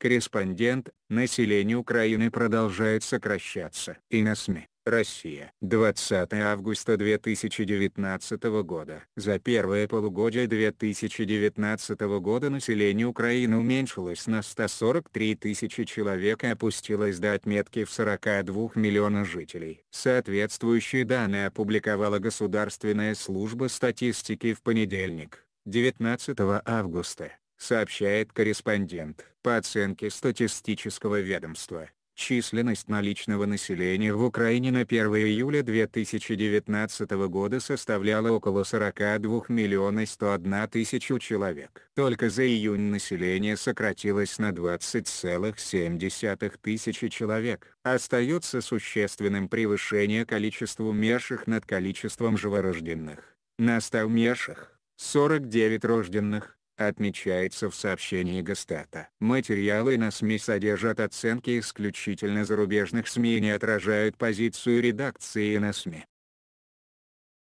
корреспондент, население Украины продолжает сокращаться. И на СМИ. Россия. 20 августа 2019 года. За первое полугодие 2019 года население Украины уменьшилось на 143 тысячи человек и опустилось до отметки в 42 миллиона жителей. Соответствующие данные опубликовала Государственная служба статистики в понедельник, 19 августа сообщает корреспондент. По оценке статистического ведомства, численность наличного населения в Украине на 1 июля 2019 года составляла около 42 миллиона 101 тысячу человек. Только за июнь население сократилось на 20,7 тысячи человек. Остается существенным превышение количества умерших над количеством живорожденных. На 100 умерших, 49 рожденных, отмечается в сообщении Гастата. Материалы на СМИ содержат оценки исключительно зарубежных СМИ и не отражают позицию редакции на СМИ.